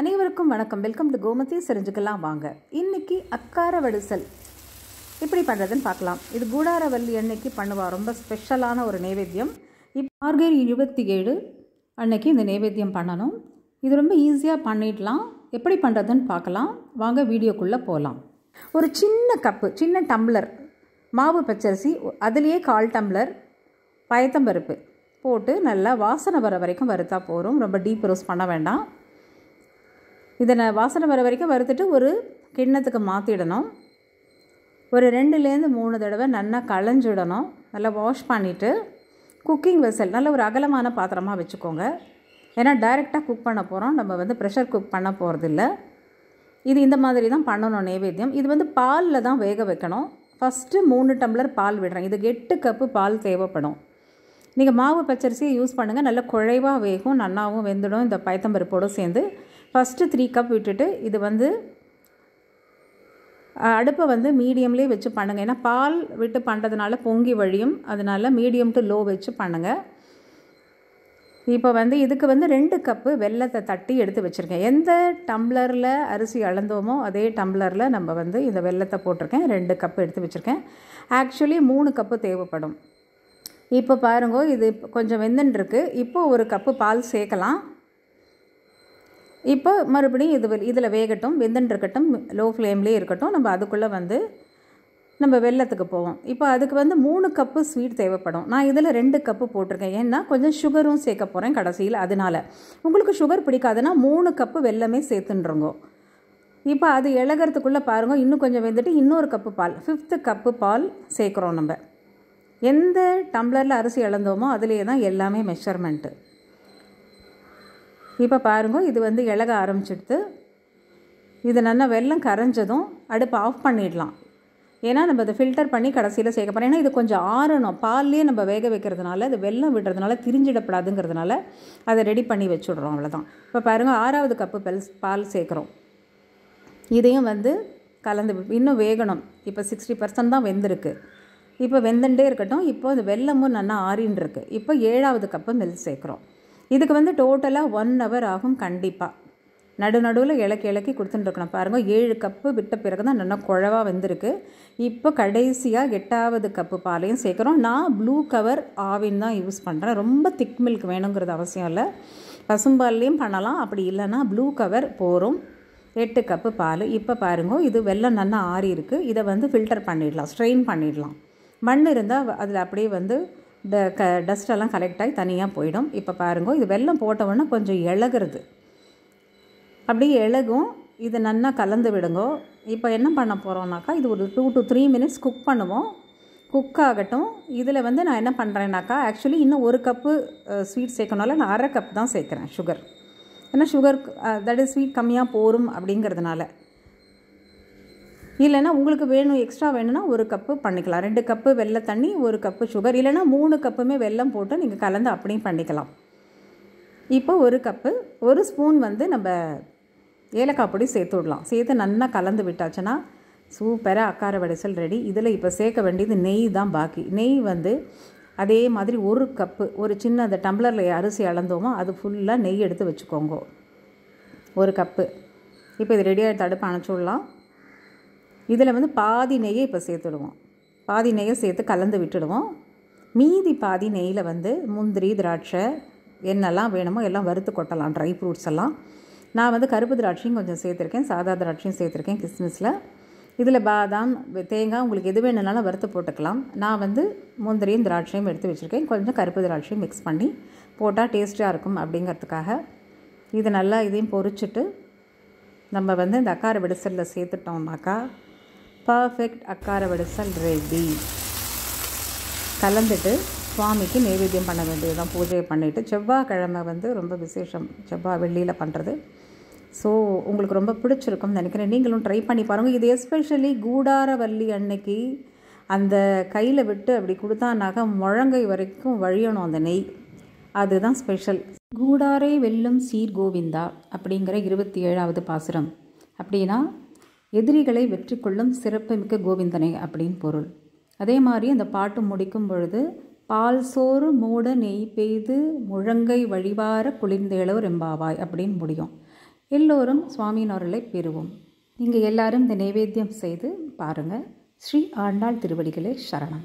அனைவருக்கும் வணக்கம் welcome to Gomathi செரிஞ்சுக்கலாம் வாங்க இன்றைக்கி அக்கார வடிசல் எப்படி பண்ணுறதுன்னு பார்க்கலாம் இது கூடாரவல்லி அன்னைக்கு பண்ணுவா ரொம்ப ஸ்பெஷலான ஒரு நைவேத்தியம் இப் மார்கழி இருபத்தி ஏழு அன்னைக்கு இந்த நைவேத்தியம் பண்ணணும் இது ரொம்ப ஈஸியாக பண்ணிடலாம் எப்படி பண்ணுறதுன்னு பார்க்கலாம் வாங்க வீடியோக்குள்ளே போகலாம் ஒரு சின்ன கப்பு சின்ன டம்ளர் மாவு பச்சரிசி அதுலேயே கால் டம்ளர் பயத்தம்பருப்பு போட்டு நல்லா வாசனை வர வரைக்கும் வறுத்தா போகிறோம் ரொம்ப டீப் ரோஸ் பண்ண வேண்டாம் இதை வாசனை வர வரைக்கும் வறுத்துட்டு ஒரு கிண்ணத்துக்கு மாற்றிடணும் ஒரு ரெண்டுலேருந்து மூணு தடவை நல்லா களைஞ்சிடணும் நல்லா வாஷ் பண்ணிவிட்டு குக்கிங் வெசல் நல்ல ஒரு அகலமான பாத்திரமாக வச்சுக்கோங்க ஏன்னா டைரெக்டாக குக் பண்ண போகிறோம் நம்ம வந்து ப்ரெஷர் குக் பண்ண போகிறதில்ல இது இந்த மாதிரி தான் பண்ணணும் நைவேத்தியம் இது வந்து பாலில் தான் வேக வைக்கணும் ஃபஸ்ட்டு மூணு டம்ளர் பால் விடுறேன் இதுக்கு எட்டு கப்பு பால் தேவைப்படும் நீங்கள் மாவு பச்சரிசியை யூஸ் பண்ணுங்கள் நல்ல குழைவாக வேகும் நன்னாவும் வெந்துடும் இந்த பயத்தம்பருப்போடு சேர்ந்து ஃபஸ்ட்டு த்ரீ கப் விட்டுட்டு இது வந்து அடுப்பை வந்து மீடியம்லேயே வச்சு பண்ணுங்கள் ஏன்னா பால் விட்டு பண்ணுறதுனால பொங்கி வழியும் அதனால் மீடியம் டு லோ வச்சு பண்ணுங்கள் இப்போ வந்து இதுக்கு வந்து ரெண்டு கப்பு வெள்ளத்தை தட்டி எடுத்து வச்சுருக்கேன் எந்த டம்ளரில் அரிசி அளந்தோமோ அதே டம்ளரில் நம்ம வந்து இந்த வெள்ளத்தை போட்டிருக்கேன் ரெண்டு கப்பு எடுத்து வச்சுருக்கேன் ஆக்சுவலி மூணு கப்பு தேவைப்படும் இப்போ பாருங்க இது கொஞ்சம் வெந்துன்னு இருக்குது இப்போது ஒரு கப்பு பால் சேர்க்கலாம் இப்போ மறுபடியும் இது இதில் வேகட்டும் வெந்துன்றிருக்கட்டும் லோ ஃப்ளேம்லேயே இருக்கட்டும் நம்ம அதுக்குள்ளே வந்து நம்ம வெள்ளத்துக்கு போவோம் இப்போ அதுக்கு வந்து மூணு கப்பு ஸ்வீட் தேவைப்படும் நான் இதில் ரெண்டு கப்பு போட்டிருக்கேன் ஏன்னா கொஞ்சம் சுகரும் சேர்க்க போகிறேன் கடைசியில் அதனால் உங்களுக்கு சுகர் பிடிக்காதுன்னா மூணு கப்பு வெள்ளமே சேர்த்துன்றோங்க இப்போ அது இழகிறதுக்குள்ளே பாருங்கள் இன்னும் கொஞ்சம் வெந்துட்டு இன்னொரு கப்பு பால் ஃபிஃப்த்து கப்பு பால் சேர்க்குறோம் நம்ம எந்த டம்ளரில் அரிசி இழந்தோமோ அதுலேயே தான் எல்லாமே மெஷர்மெண்ட்டு இப்போ பாருங்க இது வந்து இலக ஆரம்பிச்சிடுது இது நல்லா வெள்ளம் கரைஞ்சதும் அடுப்பு ஆஃப் பண்ணிடலாம் ஏன்னா நம்ம அதை ஃபில்டர் பண்ணி கடைசியில் சேர்க்க போகிறோம் ஏன்னா இது கொஞ்சம் ஆறணும் பால்லேயே நம்ம வேக வைக்கிறதுனால அது வெள்ளம் விடுறதுனால திரிஞ்சிடப்படாதுங்கிறதுனால அதை ரெடி பண்ணி வச்சுடுறோம் அவ்வளோதான் இப்போ பாருங்கள் ஆறாவது கப்பு பல் பால் சேர்க்குறோம் இதையும் வந்து கலந்து இன்னும் வேகணும் இப்போ சிக்ஸ்டி பர்சன்ட் தான் வெந்திருக்கு இப்போ வெந்துட்டே இருக்கட்டும் இப்போ அது வெள்ளமும் நல்லா ஆறின்னு இருக்குது இப்போ ஏழாவது கப்பு மில் சேர்க்குறோம் இதுக்கு வந்து டோட்டலாக ஒன் ஹவர் ஆகும் கண்டிப்பாக நடுநடுவில் இலக்கி இலக்கி கொடுத்துட்டுருக்கணும் பாருங்கள் ஏழு கப்பு விட்ட பிறகு தான் நல்லா குழவாக வந்திருக்கு இப்போ கடைசியாக எட்டாவது கப்பு பாலையும் சேர்க்குறோம் நான் ப்ளூ கவர் ஆவின் தான் யூஸ் பண்ணுறேன் ரொம்ப திக் மில்க் வேணுங்கிறது அவசியம் இல்லை பசும்பால்லையும் பண்ணலாம் அப்படி இல்லைன்னா ப்ளூ கவர் போகிறோம் எட்டு கப்பு பால் இப்போ பாருங்க இது வெள்ளம் நல்லா ஆறி இருக்குது இதை வந்து ஃபில்டர் பண்ணிடலாம் ஸ்ட்ரெயின் பண்ணிடலாம் மண் இருந்தால் அதில் அப்படியே வந்து ட க டஸ்ட்டெல்லாம் கலெக்ட் ஆகி தனியாக போயிடும் இப்போ பாருங்க இது வெள்ளம் போட்டவுடனே கொஞ்சம் இழகுறது அப்படியே இழகும் இது நல்லா கலந்து விடுங்கோ இப்போ என்ன பண்ண போகிறோம்னாக்கா இது ஒரு two to three minutes cook பண்ணுவோம் குக் ஆகட்டும் இதில் வந்து நான் என்ன பண்ணுறேன்னாக்கா ஆக்சுவலி இன்னும் ஒரு கப்பு ஸ்வீட் சேர்க்கணும்ல நான் அரை கப் தான் சேர்க்குறேன் சுகர் ஏன்னா சுகர் தட் இஸ் ஸ்வீட் கம்மியாக போரும் அப்படிங்கிறதுனால இல்லைனா உங்களுக்கு வேணும் எக்ஸ்ட்ரா வேணும்னா ஒரு கப்பு பண்ணிக்கலாம் ரெண்டு கப்பு வெள்ளை தண்ணி ஒரு கப்பு சுகர் இல்லைன்னா மூணு கப்புமே வெல்லம் போட்டு நீங்கள் கலந்து அப்படியும் பண்ணிக்கலாம் இப்போ ஒரு கப்பு ஒரு ஸ்பூன் வந்து நம்ம ஏலக்காய் பொடி சேர்த்து விடலாம் சேர்த்து நல்லா கலந்து விட்டாச்சுன்னா சூப்பராக அக்கார வடைசல் ரெடி இதில் இப்போ சேர்க்க வேண்டியது நெய் தான் பாக்கி நெய் வந்து அதே மாதிரி ஒரு கப்பு ஒரு சின்ன அந்த டம்ளரில் அரிசி அளந்தோமோ அது ஃபுல்லாக நெய் எடுத்து வச்சுக்கோங்க ஒரு கப்பு இப்போ இது ரெடியாக தடுப்பு அணைச்சி விடலாம் இதில் வந்து பாதி நெய்யை இப்போ சேர்த்துடுவோம் பாதி நெய்யை சேர்த்து கலந்து விட்டுடுவோம் மீதி பாதி நெய்யில் வந்து முந்திரி திராட்சை என்னெல்லாம் வேணுமோ எல்லாம் வறுத்து கொட்டலாம் ட்ரை ஃப்ரூட்ஸ் எல்லாம் நான் வந்து கருப்பு திராட்சையும் கொஞ்சம் சேர்த்துருக்கேன் சாதா திராட்சையும் சேர்த்துருக்கேன் கிறிஸ்மஸில் இதில் பாதாம் தேங்காய் உங்களுக்கு எது வேணுனாலும் வறுத்து போட்டுக்கலாம் நான் வந்து முந்திரியும் திராட்சையும் எடுத்து வச்சுருக்கேன் கொஞ்சம் கருப்பு திராட்சையும் மிக்ஸ் பண்ணி போட்டால் டேஸ்ட்டாக இருக்கும் அப்படிங்கிறதுக்காக இது நல்லா இதையும் பொறிச்சிட்டு நம்ம வந்து இந்த அக்கார விடுசலில் சேர்த்துட்டோம்னாக்கா பர்ஃபெக்ட் அக்கார வடிசல் ரெடி கலந்துட்டு சுவாமிக்கு நைவேத்தியம் பண்ண வேண்டியதுதான் பூஜையை பண்ணிவிட்டு செவ்வாய்க்கிழமை வந்து ரொம்ப விசேஷம் செவ்வாய் வெள்ளியில் பண்ணுறது ஸோ உங்களுக்கு ரொம்ப பிடிச்சிருக்கும்னு நினைக்கிறேன் நீங்களும் ட்ரை பண்ணி பாருங்கள் இது எஸ்பெஷலி கூடாரவல்லி அன்னைக்கு அந்த கையில் விட்டு அப்படி கொடுத்தானாக முழங்கை வரைக்கும் வழியணும் அந்த நெய் அதுதான் ஸ்பெஷல் கூடாரை வெல்லும் சீர்கோவிந்தா அப்படிங்கிற இருபத்தி ஏழாவது பாசுரம் அப்படின்னா எதிரிகளை வெற்றி கொள்ளும் சிறப்புமிக்க கோவிந்தனை அப்படின்னு பொருள் அதே மாதிரி அந்த பாட்டு முடிக்கும் பொழுது பால் சோறு மூட நெய் பெய்து முழங்கை வழிவார இளவர் எம்பாவாய் அப்படின்னு முடியும் எல்லோரும் சுவாமியின் அவர்களை பெறுவோம் நீங்கள் எல்லாரும் இந்த நைவேத்தியம் செய்து பாருங்கள் ஸ்ரீ ஆண்டாள் திருவடிகளே சரணம்